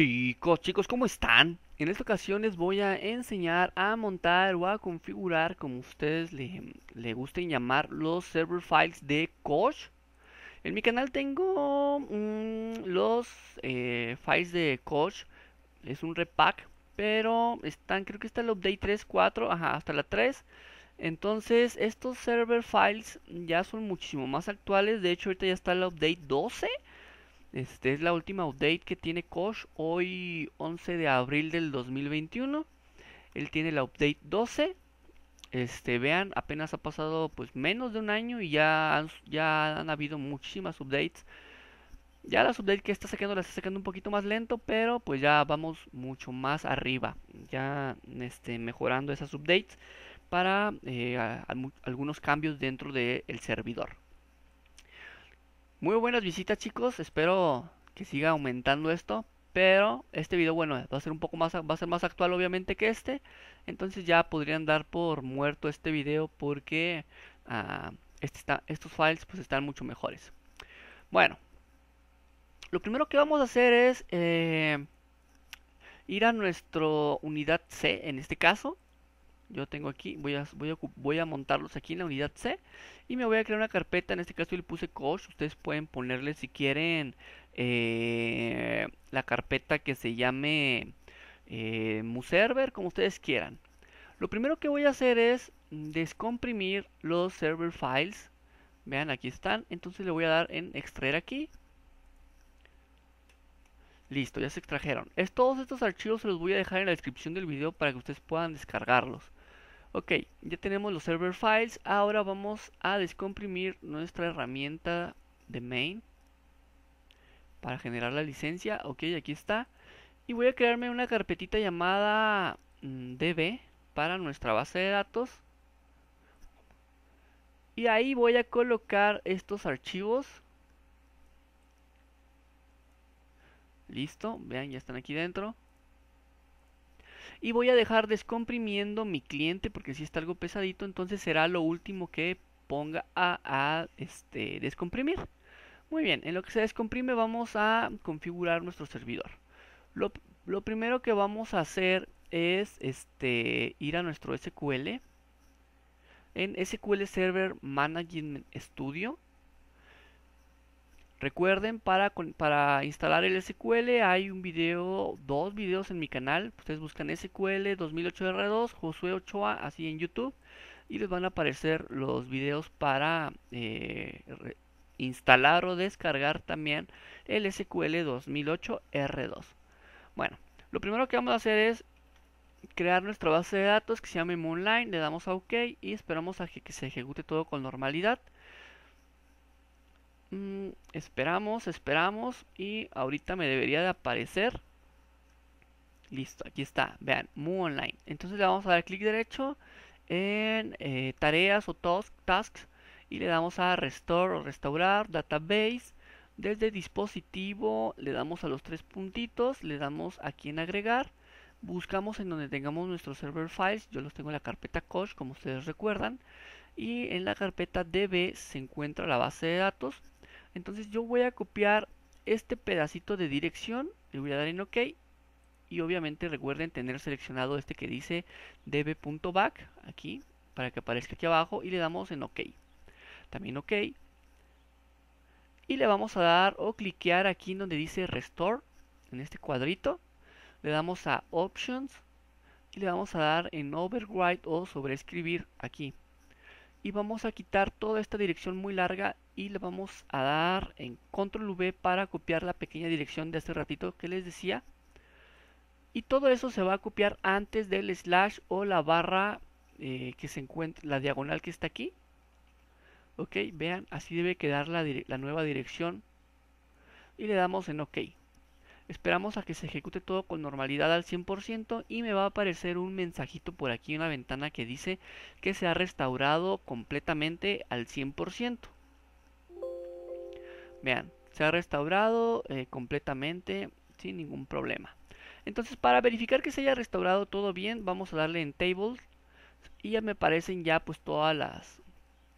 Chicos, chicos, ¿cómo están? En esta ocasión les voy a enseñar a montar o a configurar, como ustedes le, gusten llamar, los server files de Koch. En mi canal tengo mm, los eh, files de Koch, es un repack, pero están, creo que está el update 3, 4, hasta la 3. Entonces, estos server files ya son muchísimo más actuales, de hecho ahorita ya está el update 12 este es la última update que tiene Kosh hoy 11 de abril del 2021. Él tiene la update 12. Este, vean, apenas ha pasado pues menos de un año y ya han, ya han habido muchísimas updates. Ya la updates que está sacando las está sacando un poquito más lento, pero pues ya vamos mucho más arriba. Ya este, mejorando esas updates para eh, algunos cambios dentro del el servidor. Muy buenas visitas chicos, espero que siga aumentando esto. Pero este video, bueno, va a ser un poco más, va a ser más actual obviamente que este. Entonces ya podrían dar por muerto este video porque ah, este estos files pues están mucho mejores. Bueno, lo primero que vamos a hacer es eh, ir a nuestra unidad C en este caso yo tengo aquí, voy a, montarlos aquí en la unidad C y me voy a crear una carpeta, en este caso yo le puse coach, ustedes pueden ponerle si quieren eh, la carpeta que se llame eh, muserver, como ustedes quieran. Lo primero que voy a hacer es descomprimir los server files, vean aquí están, entonces le voy a dar en extraer aquí. Listo, ya se extrajeron. Es, todos estos archivos se los voy a dejar en la descripción del video para que ustedes puedan descargarlos. Ok, ya tenemos los server files. Ahora vamos a descomprimir nuestra herramienta de main para generar la licencia. Ok, aquí está. Y voy a crearme una carpetita llamada mm, db para nuestra base de datos. Y ahí voy a colocar estos archivos. Listo, vean, ya están aquí dentro y voy a dejar descomprimiendo mi cliente porque si está algo pesadito entonces será lo último que ponga a, este, descomprimir muy bien en lo que se descomprime vamos a configurar nuestro servidor lo, primero que vamos a hacer es este, ir a nuestro SQL en SQL Server Management Studio Recuerden, para, instalar el SQL hay un video, dos videos en mi canal. Ustedes buscan SQL 2008R2, Josué Ochoa, así en YouTube. Y les van a aparecer los videos para eh, instalar o descargar también el SQL 2008R2. Bueno, lo primero que vamos a hacer es crear nuestra base de datos que se llama Moonline. Le damos a OK y esperamos a que se ejecute todo con normalidad. Mm, esperamos, esperamos. Y ahorita me debería de aparecer. Listo, aquí está. Vean, Mu Online. Entonces le vamos a dar clic derecho en eh, tareas o tasks. Y le damos a restore o restaurar database. Desde dispositivo le damos a los tres puntitos. Le damos aquí en agregar. Buscamos en donde tengamos nuestros server files. Yo los tengo en la carpeta coach, como ustedes recuerdan. Y en la carpeta db se encuentra la base de datos entonces yo voy a copiar este pedacito de dirección, le voy a dar en OK. Y obviamente recuerden tener seleccionado este que dice db.back aquí, para que aparezca aquí abajo y le damos en OK. También OK. Y le vamos a dar o cliquear aquí donde dice Restore, en este cuadrito. Le damos a Options y le vamos a dar en overwrite o sobreescribir aquí. Y vamos a quitar toda esta dirección muy larga y le vamos a dar en control V para copiar la pequeña dirección de hace ratito que les decía y todo eso se va a copiar antes del slash o la barra eh, que se encuentra, la diagonal que está aquí ok, vean, así debe quedar la, la nueva dirección y le damos en ok esperamos a que se ejecute todo con normalidad al 100% y me va a aparecer un mensajito por aquí en la ventana que dice que se ha restaurado completamente al 100% Vean, se ha restaurado eh, completamente sin ningún problema. Entonces, para verificar que se haya restaurado todo bien, vamos a darle en Tables y ya me aparecen ya pues todas las,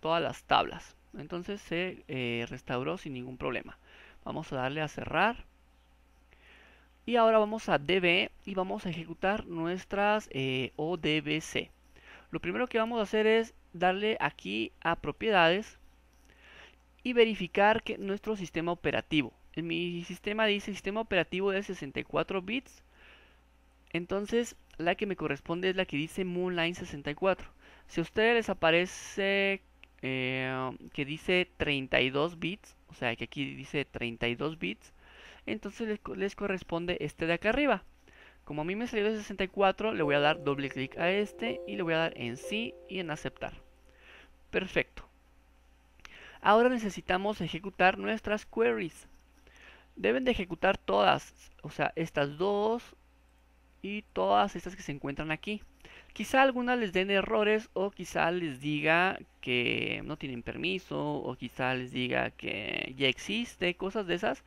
todas las tablas. Entonces se eh, restauró sin ningún problema. Vamos a darle a cerrar. Y ahora vamos a DB y vamos a ejecutar nuestras eh, ODBC. Lo primero que vamos a hacer es darle aquí a propiedades y verificar que nuestro sistema operativo. En mi sistema dice sistema operativo de 64 bits. Entonces la que me corresponde es la que dice Moonline 64. Si a ustedes les aparece eh, que dice 32 bits, o sea que aquí dice 32 bits, entonces les, les corresponde este de acá arriba. Como a mí me salió de 64, le voy a dar doble clic a este y le voy a dar en sí y en aceptar. Perfecto. Ahora necesitamos ejecutar nuestras queries. Deben de ejecutar todas, o sea, estas dos y todas estas que se encuentran aquí. Quizá algunas les den errores o quizá les diga que no tienen permiso o quizá les diga que ya existe, cosas de esas.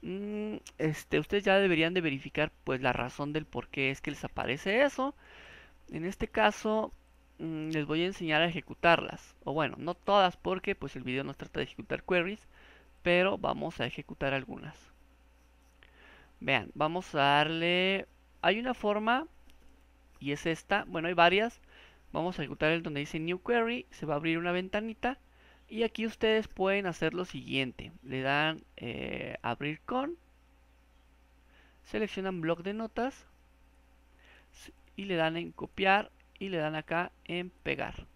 Mm, este, ustedes ya deberían de verificar pues la razón del por qué es que les aparece eso. En este caso, Mm, les voy a enseñar a ejecutarlas. O bueno, no todas porque pues el video nos trata de ejecutar queries, pero vamos a ejecutar algunas. Vean, vamos a darle... Hay una forma y es esta. Bueno, hay varias. Vamos a ejecutar el donde dice New Query. Se va a abrir una ventanita. Y aquí ustedes pueden hacer lo siguiente. Le dan eh, abrir con. Seleccionan bloc de notas. Y le dan en copiar y le dan acá en pegar.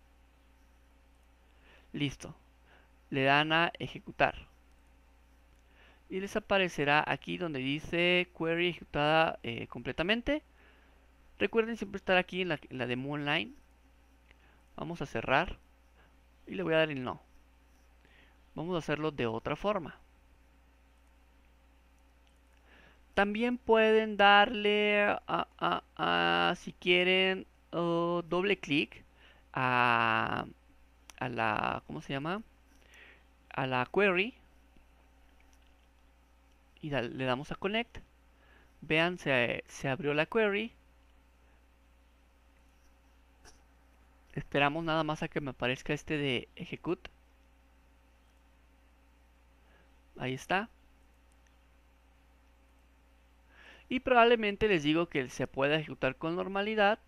Listo. Le dan a ejecutar. Y les aparecerá aquí donde dice query ejecutada eh, completamente. Recuerden siempre estar aquí en la, demo online. Vamos a cerrar y le voy a dar el no. Vamos a hacerlo de otra forma. También pueden darle a, a, a si quieren Oh, doble clic a, a la, ¿cómo se llama? A la query y le damos a connect. Vean, se, se abrió la query. Esperamos nada más a que me aparezca este de ejecut Ahí está. Y probablemente les digo que se puede ejecutar con normalidad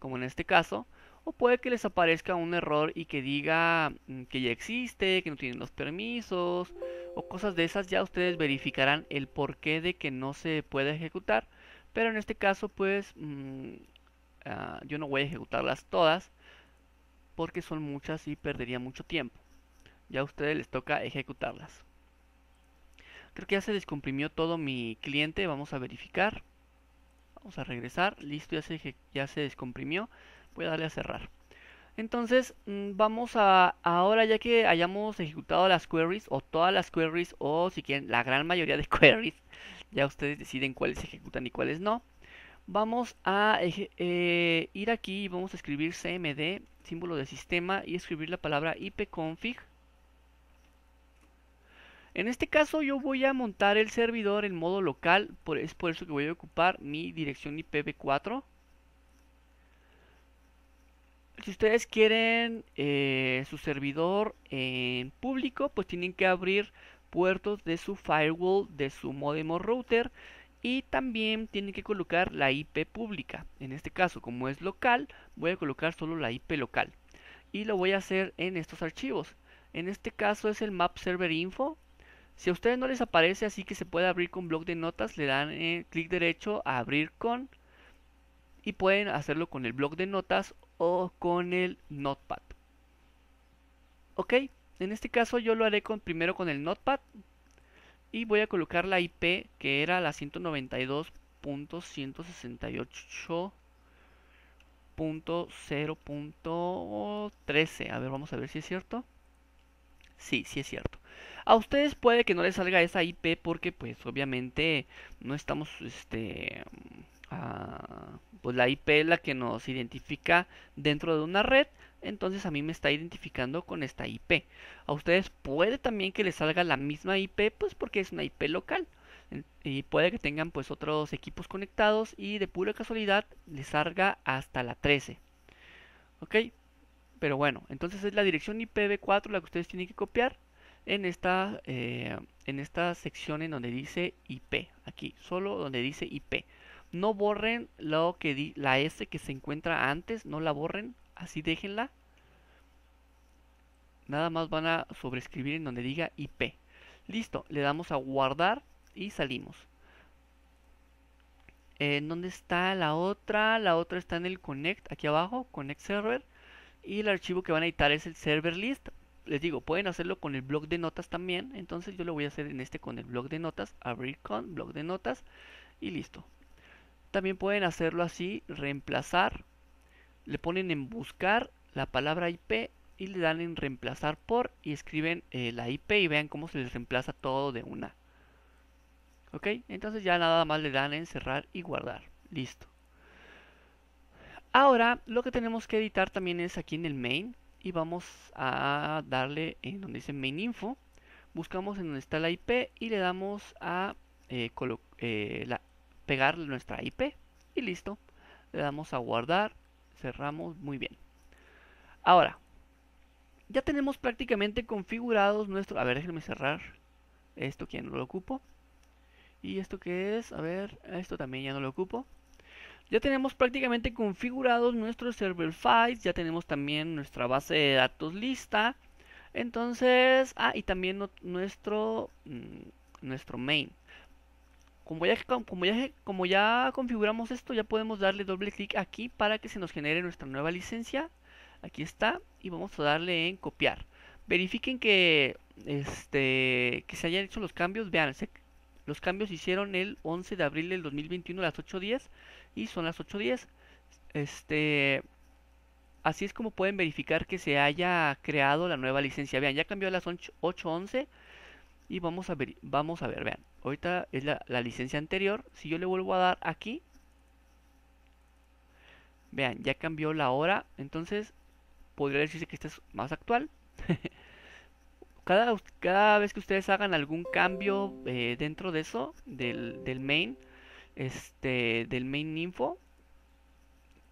como en este caso, o puede que les aparezca un error y que diga mm, que ya existe, que no tienen los permisos o cosas de esas, ya ustedes verificarán el porqué de que no se puede ejecutar. Pero en este caso, pues mm, ah, yo no voy a ejecutarlas todas porque son muchas y perdería mucho tiempo. Ya a ustedes les toca ejecutarlas. Creo que ya se descomprimió todo mi cliente, vamos a verificar. Vamos a regresar. Listo, ya se, ya se descomprimió. Voy a darle a cerrar. Entonces, mm, vamos a ahora ya que hayamos ejecutado las queries o todas las queries o si quieren la gran mayoría de queries, ya ustedes deciden cuáles se ejecutan y cuáles no. Vamos a eh, ir aquí y vamos a escribir cmd, símbolo de sistema y escribir la palabra ipconfig en este caso yo voy a montar el servidor en modo local, por, es por eso que voy a ocupar mi dirección IPv4. Si ustedes quieren eh, su servidor en público, pues tienen que abrir puertos de su firewall, de su modem o router y también tienen que colocar la IP pública. En este caso, como es local, voy a colocar solo la IP local y lo voy a hacer en estos archivos. En este caso es el map server info si a ustedes no les aparece así que se puede abrir con bloc de notas, le dan eh, clic derecho a abrir con y pueden hacerlo con el bloc de notas o con el notepad. Ok, en este caso yo lo haré con, primero con el notepad y voy a colocar la IP que era la 192.168.0.13. A ver, vamos a ver si es cierto. Sí, sí es cierto. A ustedes puede que no les salga esa IP porque pues obviamente no estamos este pues la IP es la que nos identifica dentro de una red, entonces a mí me está identificando con esta IP. A ustedes puede también que les salga la misma IP pues porque es una IP local y puede que tengan pues otros equipos conectados y de pura casualidad les salga hasta la 13. ¿Ok? Pero bueno, entonces es la dirección IPv4 la que ustedes tienen que copiar en esta, eh, en esta sección en donde dice IP, aquí, solo donde dice IP. No borren lo que la S que se encuentra antes, no la borren, así déjenla. Nada más van a sobrescribir en donde diga IP. Listo, le damos a guardar y salimos. ¿En eh, dónde está la otra? La otra está en el connect, aquí abajo, connect server. Y el archivo que van a editar es el server list les digo, pueden hacerlo con el blog de notas también. Entonces yo lo voy a hacer en este con el blog de notas. Abrir con, blog de notas y listo. También pueden hacerlo así, reemplazar. Le ponen en buscar la palabra IP y le dan en reemplazar por y escriben eh, la IP y vean cómo se les reemplaza todo de una. Ok, entonces ya nada más le dan en cerrar y guardar. Listo. Ahora lo que tenemos que editar también es aquí en el main y vamos a darle en donde dice main info buscamos en donde está la IP y le damos a eh, eh, pegar nuestra IP y listo le damos a guardar cerramos muy bien ahora ya tenemos prácticamente configurados nuestro a ver déjenme cerrar esto que ya no lo ocupo y esto que es a ver esto también ya no lo ocupo ya tenemos prácticamente configurados nuestro server files, ya tenemos también nuestra base de datos lista. Entonces, ah, y también nuestro, mm, nuestro main. Como ya, como, como ya configuramos esto, ya podemos darle doble clic aquí para que se nos genere nuestra nueva licencia. Aquí está. Y vamos a darle en copiar. Verifiquen que, este, que se hayan hecho los cambios. Vean, los cambios se hicieron el 11 de abril del 2021 a las 8.10 y son las 8.10. Este, así es como pueden verificar que se haya creado la nueva licencia. Vean, ya cambió a las 8.11 y vamos a ver, vamos a ver, vean. Ahorita es la, licencia anterior. Si yo le vuelvo a dar aquí, vean, ya cambió la hora. Entonces, podría decirse que esta es más actual. cada, cada, vez que ustedes hagan algún cambio eh, dentro de eso, del, del main, este, del main info,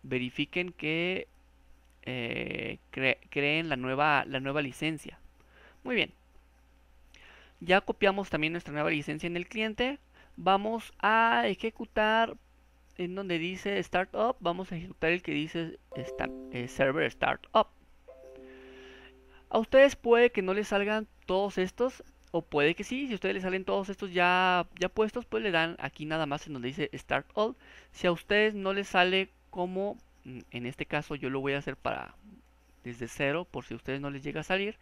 verifiquen que eh, creen la nueva, la nueva licencia. Muy bien. Ya copiamos también nuestra nueva licencia en el cliente. Vamos a ejecutar en donde dice Startup. Vamos a ejecutar el que dice start, eh, Server Startup. A ustedes puede que no les salgan todos estos. O puede que sí, si a ustedes les salen todos estos ya, ya puestos, pues le dan aquí nada más en donde dice Start All. Si a ustedes no les sale como, mm, en este caso yo lo voy a hacer para desde cero, por si a ustedes no les llega a salir,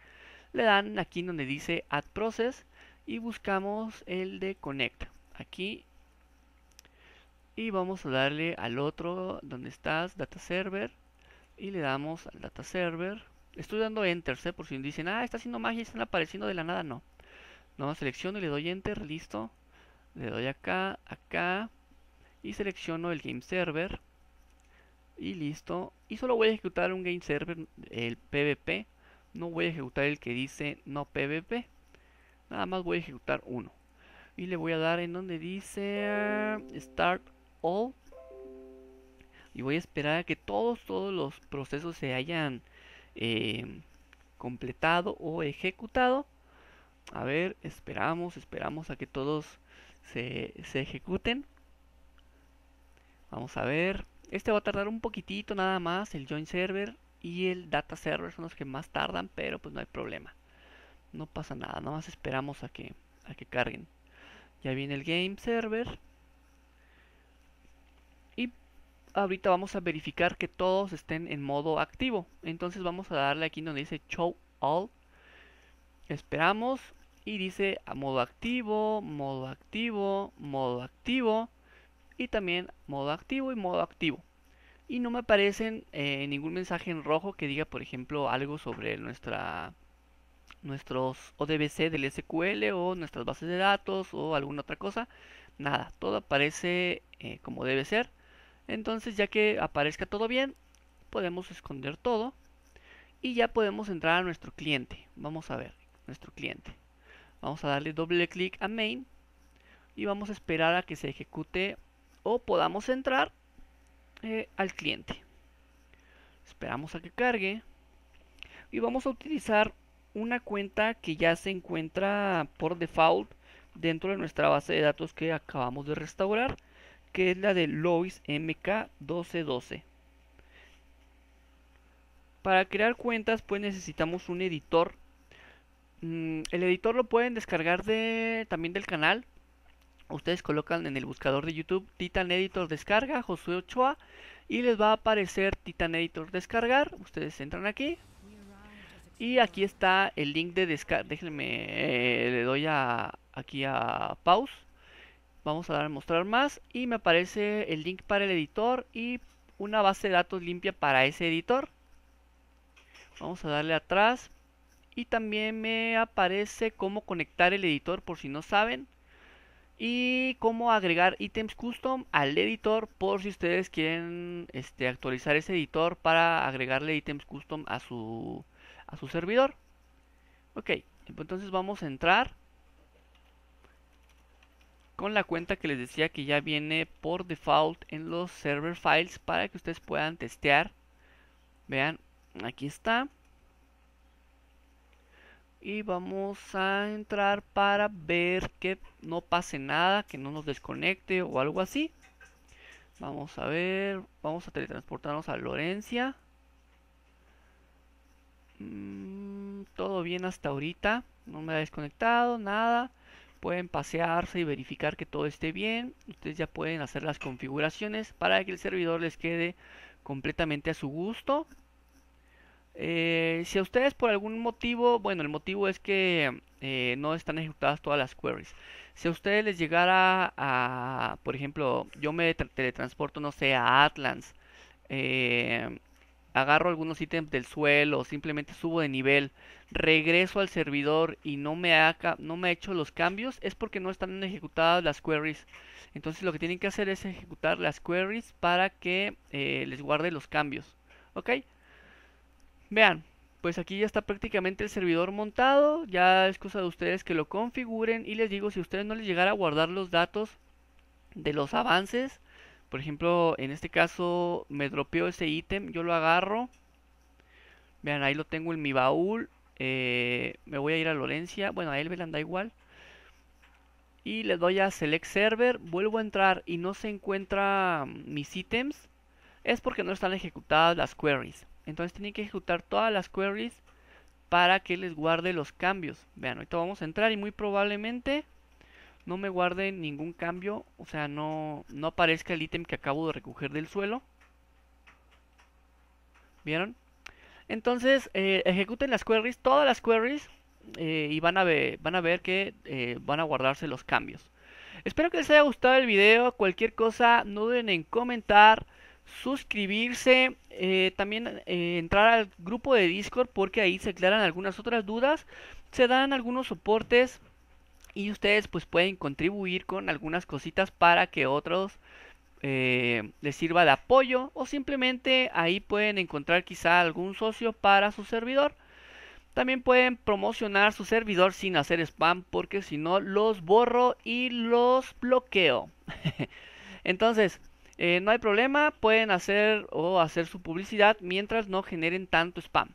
le dan aquí en donde dice Add Process y buscamos el de Connect. Aquí. Y vamos a darle al otro, donde estás, Data Server. Y le damos al Data Server. Estoy dando Enter, ¿eh? por si dicen, ah, está haciendo magia y están apareciendo de la nada. No. No, selecciono y le doy enter, listo. Le doy acá, acá. Y selecciono el game server. Y listo. Y solo voy a ejecutar un game server, el PVP. No voy a ejecutar el que dice no PVP. Nada más voy a ejecutar uno. Y le voy a dar en donde dice ah, Start All. Y voy a esperar a que todos, todos los procesos se hayan eh, completado o ejecutado a ver, esperamos, esperamos a que todos se, ejecuten. Vamos a ver. Este va a tardar un poquitito nada más, el join server y el data server son los que más tardan, pero pues no hay problema. No pasa nada, nada más esperamos a que, a que carguen. Ya viene el game server. Y ahorita vamos a verificar que todos estén en modo activo. Entonces vamos a darle aquí donde dice show all. Esperamos y dice a modo activo, modo activo, modo activo y también modo activo y modo activo. Y no me aparecen eh, ningún mensaje en rojo que diga, por ejemplo, algo sobre nuestra, nuestros ODBC del SQL o nuestras bases de datos o alguna otra cosa. Nada, todo aparece eh, como debe ser. Entonces ya que aparezca todo bien, podemos esconder todo y ya podemos entrar a nuestro cliente. Vamos a ver, nuestro cliente. Vamos a darle doble clic a main y vamos a esperar a que se ejecute o podamos entrar eh, al cliente. Esperamos a que cargue y vamos a utilizar una cuenta que ya se encuentra por default dentro de nuestra base de datos que acabamos de restaurar, que es la de Lois MK1212. Para crear cuentas pues necesitamos un editor Mm, el editor lo pueden descargar de, también del canal. Ustedes colocan en el buscador de YouTube Titan Editor Descarga Josué Ochoa y les va a aparecer Titan Editor Descargar. Ustedes entran aquí y aquí está el link de descarga. Déjenme, eh, le doy a, aquí a pause. Vamos a dar a mostrar más y me aparece el link para el editor y una base de datos limpia para ese editor. Vamos a darle atrás y también me aparece cómo conectar el editor por si no saben y cómo agregar ítems custom al editor por si ustedes quieren este, actualizar ese editor para agregarle ítems custom a su, a su servidor. Ok, entonces vamos a entrar con la cuenta que les decía que ya viene por default en los server files para que ustedes puedan testear. Vean, aquí está y vamos a entrar para ver que no pase nada, que no nos desconecte o algo así. Vamos a ver, vamos a teletransportarnos a Lorencia. Mm, todo bien hasta ahorita, no me ha desconectado, nada. Pueden pasearse y verificar que todo esté bien. Ustedes ya pueden hacer las configuraciones para que el servidor les quede completamente a su gusto. Eh, si a ustedes por algún motivo, bueno, el motivo es que eh, no están ejecutadas todas las queries. Si a ustedes les llegara a, por ejemplo, yo me teletransporto, no sé, a Atlans, eh, agarro algunos ítems del suelo, simplemente subo de nivel, regreso al servidor y no me ha, no me hecho los cambios, es porque no están ejecutadas las queries. Entonces lo que tienen que hacer es ejecutar las queries para que les guarde los cambios. ¿Ok? Vean, pues aquí ya está prácticamente el servidor montado, ya es cosa de ustedes que lo configuren y les digo, si a ustedes no les llegara a guardar los datos de los avances, por ejemplo, en este caso me dropeó ese ítem, yo lo agarro, vean, ahí lo tengo en mi baúl, eh, me voy a ir a Lorencia, bueno, a Elveland da igual, y le doy a Select Server, vuelvo a entrar y no se encuentra mis ítems, es porque no están ejecutadas las queries. Entonces tienen que ejecutar todas las queries para que les guarde los cambios. Vean, ahorita vamos a entrar y muy probablemente no me guarde ningún cambio. O sea, no, aparezca el ítem que acabo de recoger del suelo. ¿Vieron? Entonces, eh, ejecuten las queries, todas las queries, eh, y van a, ver, van a ver que eh, van a guardarse los cambios. Espero que les haya gustado el video. Cualquier cosa, no duden en comentar suscribirse, eh, también eh, entrar al grupo de Discord porque ahí se aclaran algunas otras dudas, se dan algunos soportes y ustedes pues pueden contribuir con algunas cositas para que otros eh, les sirva de apoyo o simplemente ahí pueden encontrar quizá algún socio para su servidor. También pueden promocionar su servidor sin hacer spam porque si no los borro y los bloqueo. Entonces, eh, no hay problema, pueden hacer o hacer su publicidad mientras no generen tanto spam.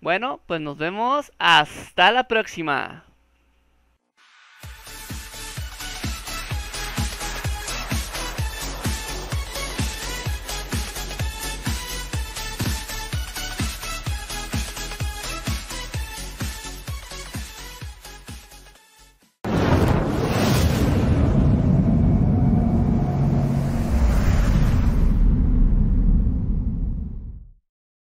Bueno, pues nos vemos. Hasta la próxima.